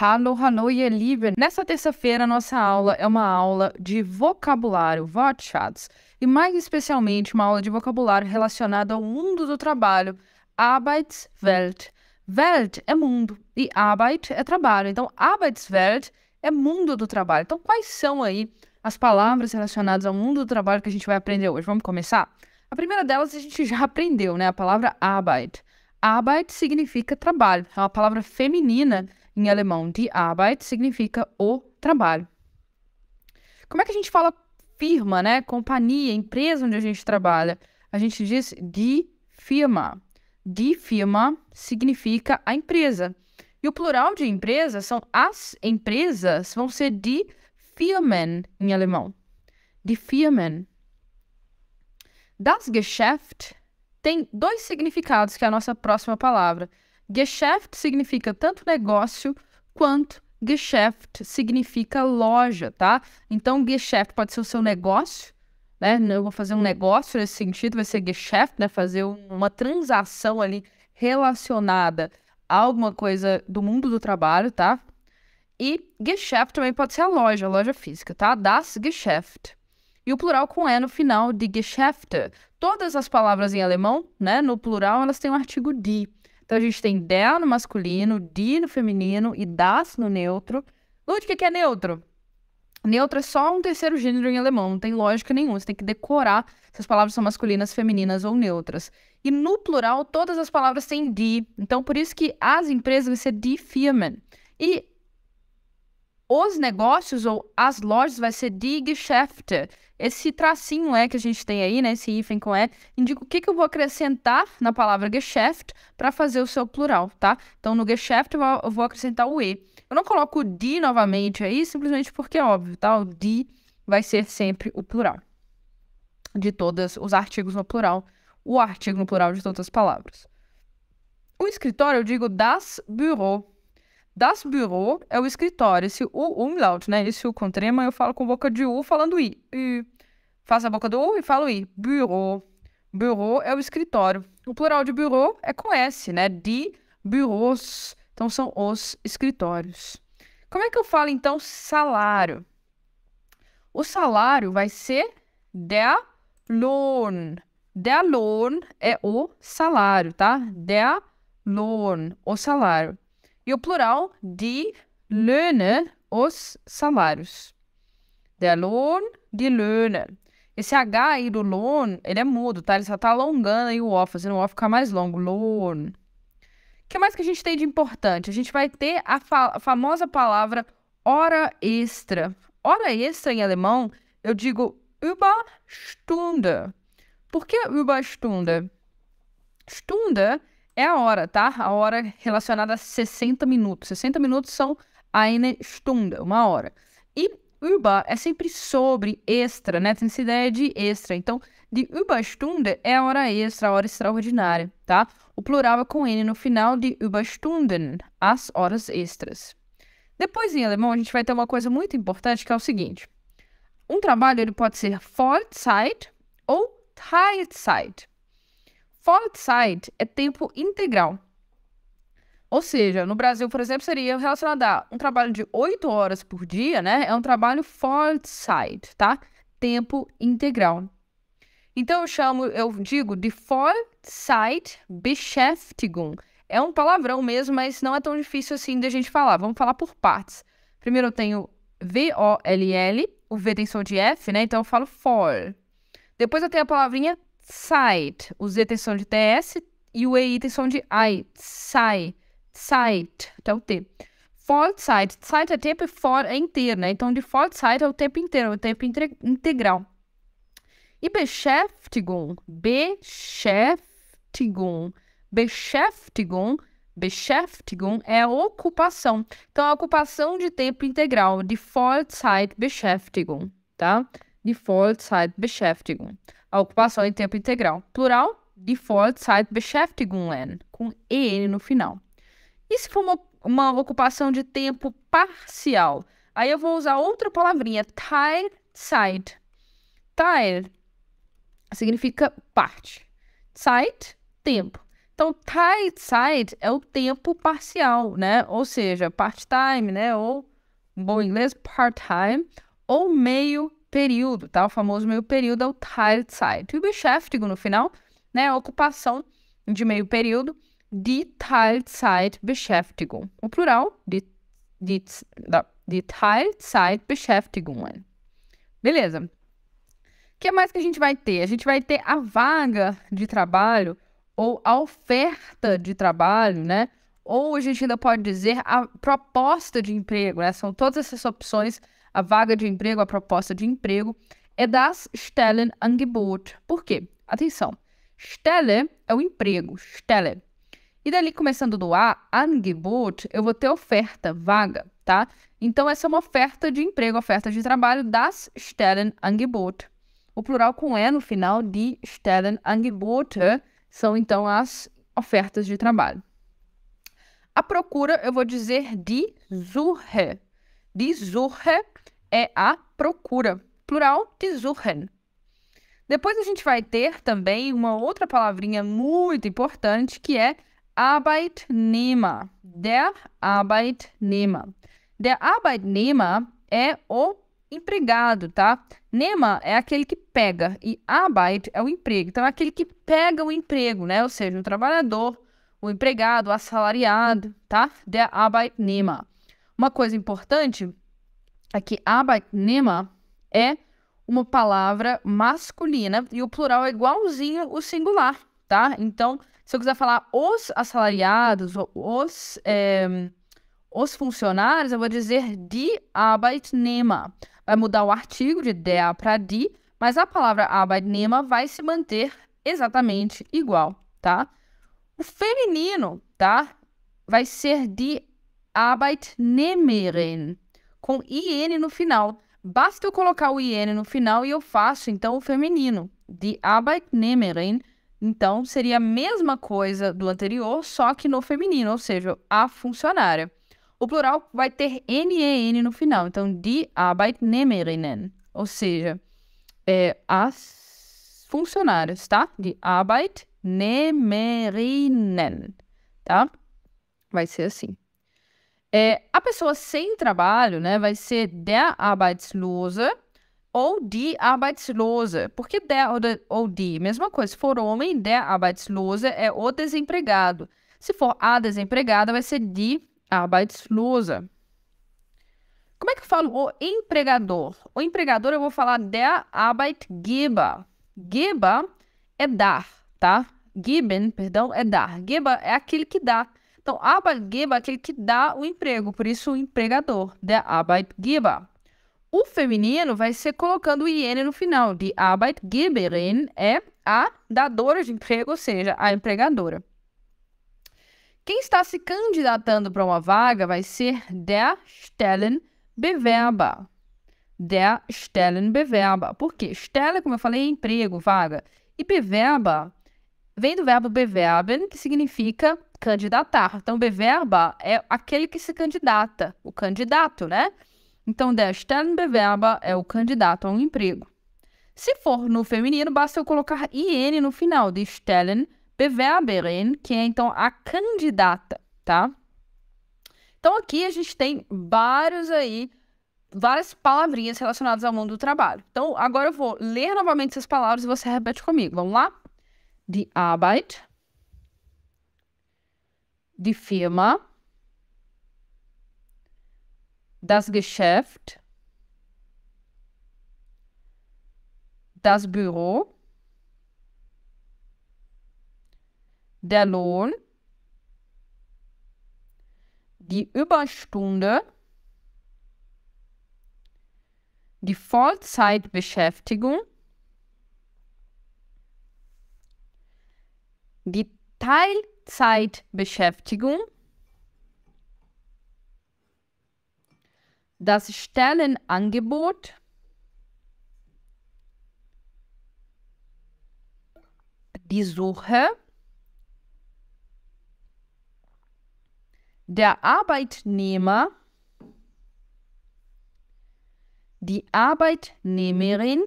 Hallo, hallo ihr Lieben. Nessa terça-feira, nossa aula é uma aula de vocabulário, Wortschatz, e mais especialmente uma aula de vocabulário relacionada ao mundo do trabalho, Arbeitswelt. Welt é mundo e Arbeit é trabalho. Então, Arbeitswelt é mundo do trabalho. Então, quais são aí as palavras relacionadas ao mundo do trabalho que a gente vai aprender hoje? Vamos começar? A primeira delas a gente já aprendeu, né? A palavra Arbeit. Arbeit significa trabalho, é uma palavra feminina em alemão die Arbeit significa o trabalho. Como é que a gente fala firma, né? Companhia, empresa onde a gente trabalha? A gente diz die Firma. Die Firma significa a empresa. E o plural de empresa são as empresas, vão ser die Firmen em alemão. Die Firmen. Das Geschäft tem dois significados, que é a nossa próxima palavra. Geschäft significa tanto negócio quanto Geschäft significa loja, tá? Então, Geschäft pode ser o seu negócio, né? Eu vou fazer um negócio nesse sentido, vai ser Geschäft, né? Fazer uma transação ali relacionada a alguma coisa do mundo do trabalho, tá? E Geschäft também pode ser a loja, a loja física, tá? Das Geschäft. E o plural com E no final, de Geschäfte. Todas as palavras em alemão, né? No plural, elas têm o um artigo die. Então a gente tem der no masculino, di no feminino e das no neutro. Lud, o que é neutro? Neutro é só um terceiro gênero em alemão, não tem lógica nenhuma. Você tem que decorar se as palavras são masculinas, femininas ou neutras. E no plural, todas as palavras têm di. Então, por isso que as empresas vão ser die Firmen. E os negócios ou as lojas vai ser die Geschäfte. Esse tracinho é que a gente tem aí, né? Esse hífen com é, indica o que, que eu vou acrescentar na palavra Geschäft para fazer o seu plural, tá? Então, no Geschäft eu vou acrescentar o e. Eu não coloco o de novamente aí, simplesmente porque é óbvio, tá? O de vai ser sempre o plural de todos os artigos no plural, o artigo no plural de todas as palavras. O escritório eu digo das Büro, das Büro é o escritório. Esse U umlaut, né? Esse U com trema eu falo com boca de U falando I. I. Faço a boca do U e falo I. Bureau. Bureau é o escritório. O plural de bureau é com S, né? De bureaus. Então são os escritórios. Como é que eu falo então salário? O salário vai ser der Lohn. Der Lohn é o salário, tá? Der Lohn, o salário. E o plural de Löhne, os salários. Der Lohn, die Löhne. Esse H aí do Lohn, ele é mudo, tá? Ele só tá alongando aí o O, fazendo o O ficar mais longo. Lohn. O que mais que a gente tem de importante? A gente vai ter a, fa a famosa palavra hora extra. Hora extra em alemão, eu digo Überstunde. Por que Überstunde? Stunde é a hora, tá? A hora relacionada a 60 minutos. 60 minutos são eine Stunde, uma hora. E über é sempre sobre, extra, né? Tem essa ideia de extra. Então, de Überstunde é a hora extra, a hora extraordinária, tá? O plural é com N no final de Überstunden, as horas extras. Depois, em alemão, a gente vai ter uma coisa muito importante que é o seguinte. Um trabalho ele pode ser Vollzeit ou Teilzeit fall site é tempo integral. Ou seja, no Brasil, por exemplo, seria relacionado a um trabalho de 8 horas por dia, né? É um trabalho site, tá? Tempo integral. Então eu chamo, eu digo de beschäftigung. É um palavrão mesmo, mas não é tão difícil assim da gente falar. Vamos falar por partes. Primeiro eu tenho V-O-L-L, o V tem som de F, né? Então eu falo for. Depois eu tenho a palavrinha Zeit. O Z tem som de TS e o EI tem som de I. Zeit. Zeit. Até o T. site, Zeit é tempo for, é inteiro, né? Então, de site é o tempo inteiro, é o tempo integral. E Beschäftigung. Beschäftigung. Beschäftigung. Beschäftigung é ocupação. Então, a é ocupação de tempo integral. De Vollzeit Beschäftigung, tá? De Vollzeit Beschäftigung a ocupação em tempo integral. Plural, de Vollzeitbeschäftigung lernen, com EN no final. E se for uma, uma ocupação de tempo parcial? Aí eu vou usar outra palavrinha, Teilzeit. Teil significa parte. Zeit, tempo. Então, Teilzeit é o tempo parcial, né? Ou seja, part-time, né? Ou, bom inglês, part-time. Ou meio período, tá? O famoso meio período é o Teilzeit. E o Beschäftigung, no final, né, é a ocupação de meio período de Teilzeit Beschäftigung. O plural de, de, Teilzeit Beschäftigungen. Né? Beleza. O que mais que a gente vai ter? A gente vai ter a vaga de trabalho ou a oferta de trabalho, né? Ou a gente ainda pode dizer a proposta de emprego, né? São todas essas opções a vaga de emprego, a proposta de emprego, é das Angebot. Por quê? Atenção. Stelle é o emprego, Stelle. E dali, começando do A, Angebot, eu vou ter oferta, vaga, tá? Então, essa é uma oferta de emprego, oferta de trabalho das Angebot. O plural com E no final de Angebot são, então, as ofertas de trabalho. A procura, eu vou dizer de Suche. Die Suche é a procura, plural de Suchen. Depois a gente vai ter também uma outra palavrinha muito importante que é Arbeitnehmer. Der Arbeitnehmer. Der Arbeitnehmer é o empregado, tá? Nema é aquele que pega e Arbeit é o emprego. Então é aquele que pega o emprego, né? Ou seja, o trabalhador, o empregado, o assalariado, tá? Der Arbeitnehmer. Uma coisa importante aqui é Arbeitnehmer é uma palavra masculina e o plural é igualzinho o singular, tá? Então, se eu quiser falar os assalariados, os, é, os funcionários, eu vou dizer die Arbeitnehmer. Vai mudar o artigo de der para die, mas a palavra Arbeitnehmer vai se manter exatamente igual, tá? O feminino, tá? Vai ser die Arbeitnehmerin, com IN no final. Basta eu colocar o IN no final e eu faço, então, o feminino. Die Arbeitnehmerin. Então, seria a mesma coisa do anterior, só que no feminino, ou seja, a funcionária. O plural vai ter NEN no final. Então, die Arbeitnehmerinnen. Ou seja, é, as funcionárias, tá? Die Arbeitnehmerinnen. Tá? Vai ser assim. É, a pessoa sem trabalho, né, vai ser der Arbeitslose ou die Arbeitslose. Porque der ou, de, ou die, mesma coisa. Se for homem, der Arbeitslose é o desempregado. Se for a desempregada, vai ser die Arbeitslose. Como é que eu falo o empregador? O empregador eu vou falar der Arbeitgeber. Geber é dar, tá? Geben, perdão, é dar. Geber é aquele que dá. Então, Arbeitgeber é aquele que dá o emprego, por isso o empregador, der né? Arbeitgeber. O feminino vai ser colocando o IN no final, de Arbeitgeberin é a dadora de emprego, ou seja, a empregadora. Quem está se candidatando para uma vaga vai ser der Stellenbewerber. Der Stellenbewerber. Por quê? Stelle, como eu falei, é emprego, vaga. E bewerber vem do verbo bewerben, que significa candidatar. Então, bewerber é aquele que se candidata, o candidato, né? Então, der Sternbewerber é o candidato a um emprego. Se for no feminino, basta eu colocar IN no final, de Stellenbewerberin, que é então a candidata, tá? Então, aqui a gente tem vários aí, várias palavrinhas relacionadas ao mundo do trabalho. Então, agora eu vou ler novamente essas palavras e você repete comigo. Vamos lá? die Arbeit, die Firma, das Geschäft, das Büro, der Lohn, die Überstunde, die Vollzeitbeschäftigung, Die Teilzeitbeschäftigung, das Stellenangebot, die Suche, der Arbeitnehmer, die Arbeitnehmerin,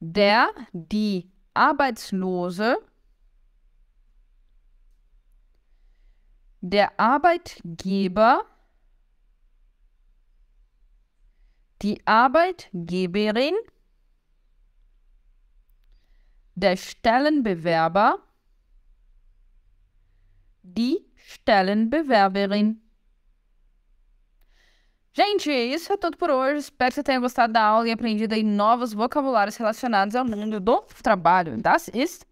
der, die Arbeitslose der Arbeitgeber die Arbeitgeberin der Stellenbewerber die Stellenbewerberin Gente, é isso é tudo por hoje. Espero que você tenha gostado da aula e aprendido aí novos vocabulários relacionados ao mundo do trabalho. Das tá? ist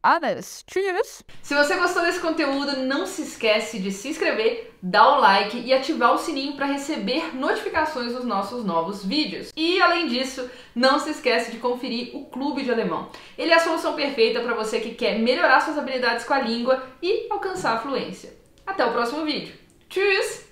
Se você gostou desse conteúdo, não se esquece de se inscrever, dar o like e ativar o sininho para receber notificações dos nossos novos vídeos. E além disso, não se esquece de conferir o Clube de Alemão. Ele é a solução perfeita para você que quer melhorar suas habilidades com a língua e alcançar a fluência. Até o próximo vídeo. Tchau!